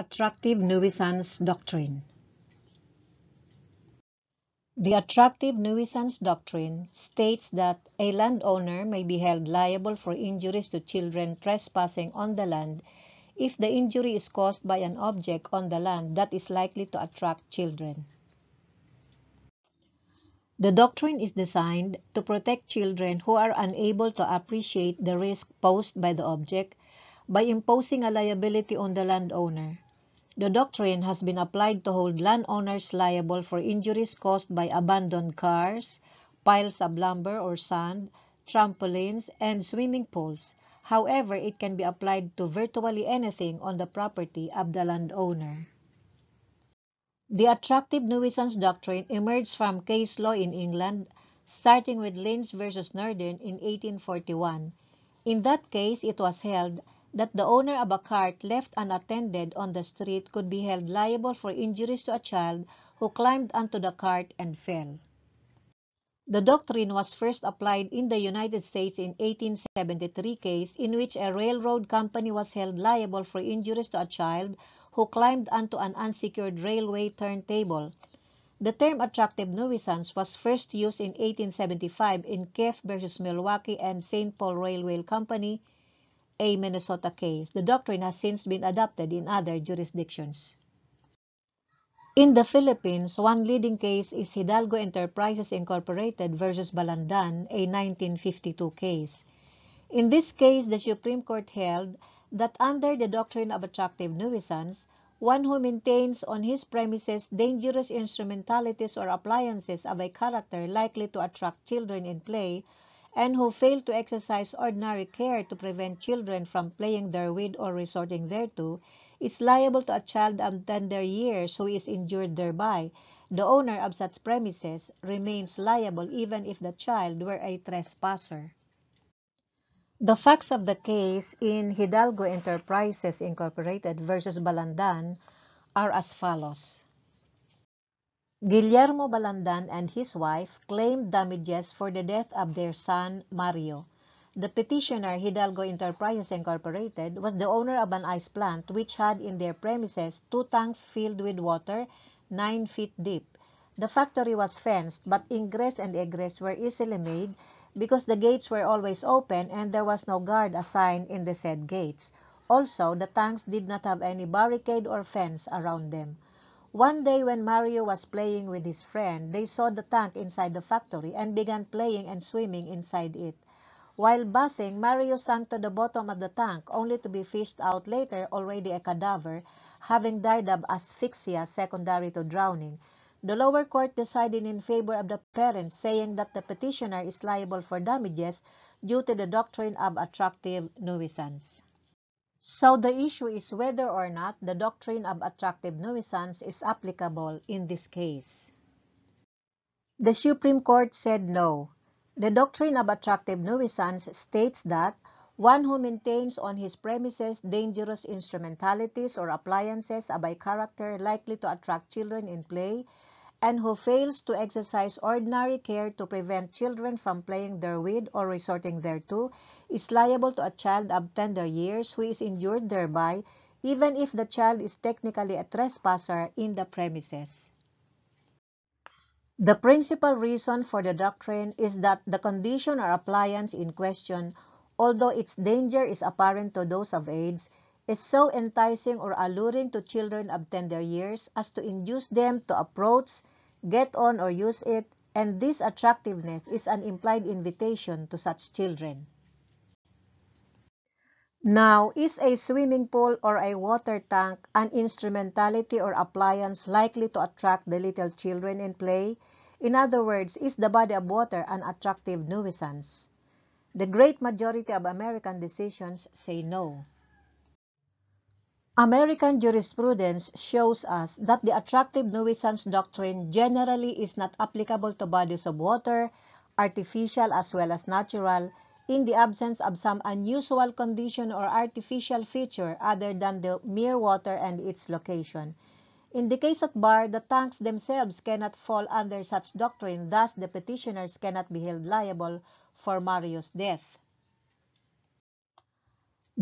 Attractive Nuisance Doctrine The attractive nuisance doctrine states that a landowner may be held liable for injuries to children trespassing on the land if the injury is caused by an object on the land that is likely to attract children. The doctrine is designed to protect children who are unable to appreciate the risk posed by the object by imposing a liability on the landowner the doctrine has been applied to hold landowners liable for injuries caused by abandoned cars, piles of lumber or sand, trampolines, and swimming pools. However, it can be applied to virtually anything on the property of the landowner. The attractive nuisance doctrine emerged from case law in England, starting with Lynch v. Norden in 1841. In that case, it was held that the owner of a cart left unattended on the street could be held liable for injuries to a child who climbed onto the cart and fell. The doctrine was first applied in the United States in 1873 case in which a railroad company was held liable for injuries to a child who climbed onto an unsecured railway turntable. The term attractive nuisance was first used in 1875 in Keff versus Milwaukee and St. Paul Railway Company, a Minnesota case, the doctrine has since been adopted in other jurisdictions. In the Philippines, one leading case is Hidalgo Enterprises Incorporated versus Balandan, a 1952 case. In this case, the Supreme Court held that under the doctrine of attractive nuisance, one who maintains on his premises dangerous instrumentalities or appliances of a character likely to attract children in play and who fail to exercise ordinary care to prevent children from playing therewith or resorting thereto, is liable to a child of tender years who is injured thereby. The owner of such premises remains liable even if the child were a trespasser. The facts of the case in Hidalgo Enterprises Incorporated versus Balandan are as follows. Guillermo Balandan and his wife claimed damages for the death of their son, Mario. The petitioner, Hidalgo Enterprises Incorporated, was the owner of an ice plant which had in their premises two tanks filled with water 9 feet deep. The factory was fenced, but ingress and egress were easily made because the gates were always open and there was no guard assigned in the said gates. Also, the tanks did not have any barricade or fence around them. One day when Mario was playing with his friend, they saw the tank inside the factory and began playing and swimming inside it. While bathing, Mario sank to the bottom of the tank, only to be fished out later, already a cadaver, having died of asphyxia secondary to drowning. The lower court decided in favor of the parents, saying that the petitioner is liable for damages due to the doctrine of attractive nuisance. So the issue is whether or not the doctrine of attractive nuisance is applicable in this case. The Supreme Court said no. The doctrine of attractive nuisance states that one who maintains on his premises dangerous instrumentalities or appliances of a character likely to attract children in play and who fails to exercise ordinary care to prevent children from playing therewith or resorting thereto, is liable to a child of tender years who is injured thereby, even if the child is technically a trespasser in the premises. The principal reason for the doctrine is that the condition or appliance in question, although its danger is apparent to those of age, is so enticing or alluring to children of tender years as to induce them to approach get on or use it, and this attractiveness is an implied invitation to such children. Now, is a swimming pool or a water tank an instrumentality or appliance likely to attract the little children in play? In other words, is the body of water an attractive nuisance? The great majority of American decisions say no. American jurisprudence shows us that the attractive nuisance doctrine generally is not applicable to bodies of water, artificial as well as natural, in the absence of some unusual condition or artificial feature other than the mere water and its location. In the case at bar, the tanks themselves cannot fall under such doctrine, thus the petitioners cannot be held liable for Mario's death.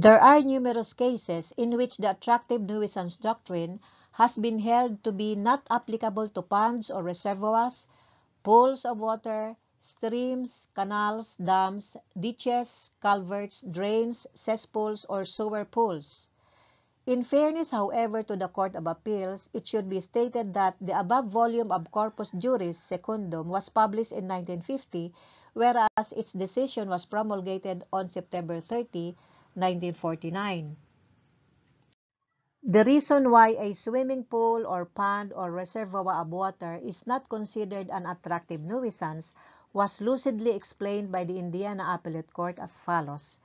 There are numerous cases in which the attractive nuisance doctrine has been held to be not applicable to ponds or reservoirs, pools of water, streams, canals, dams, ditches, culverts, drains, cesspools, or sewer pools. In fairness, however, to the Court of Appeals, it should be stated that the above volume of Corpus Juris Secundum was published in 1950, whereas its decision was promulgated on September 30, 1949. The reason why a swimming pool or pond or reservoir of water is not considered an attractive nuisance was lucidly explained by the Indiana Appellate Court as follows.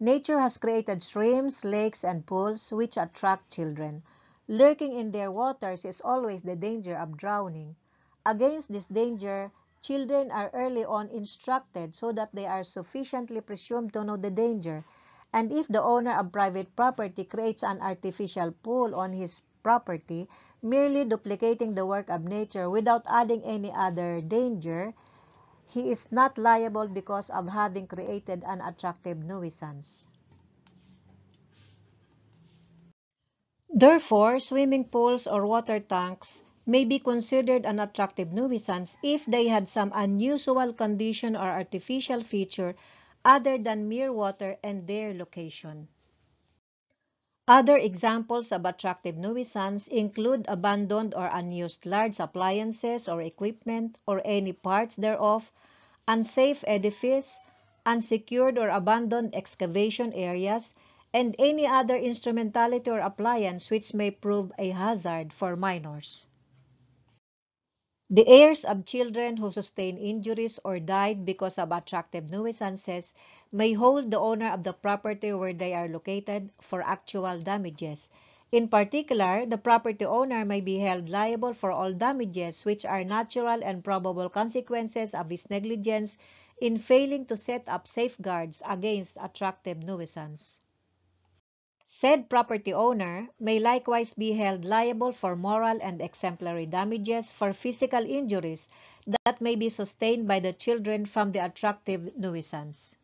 Nature has created streams, lakes, and pools which attract children. Lurking in their waters is always the danger of drowning. Against this danger, children are early on instructed so that they are sufficiently presumed to know the danger and if the owner of private property creates an artificial pool on his property, merely duplicating the work of nature without adding any other danger, he is not liable because of having created an attractive nuisance. Therefore, swimming pools or water tanks may be considered an attractive nuisance if they had some unusual condition or artificial feature other than mere water and their location. Other examples of attractive nuisance include abandoned or unused large appliances or equipment or any parts thereof, unsafe edifice, unsecured or abandoned excavation areas, and any other instrumentality or appliance which may prove a hazard for minors. The heirs of children who sustain injuries or died because of attractive nuisances may hold the owner of the property where they are located for actual damages. In particular, the property owner may be held liable for all damages which are natural and probable consequences of his negligence in failing to set up safeguards against attractive nuisance. Said property owner may likewise be held liable for moral and exemplary damages for physical injuries that may be sustained by the children from the attractive nuisance.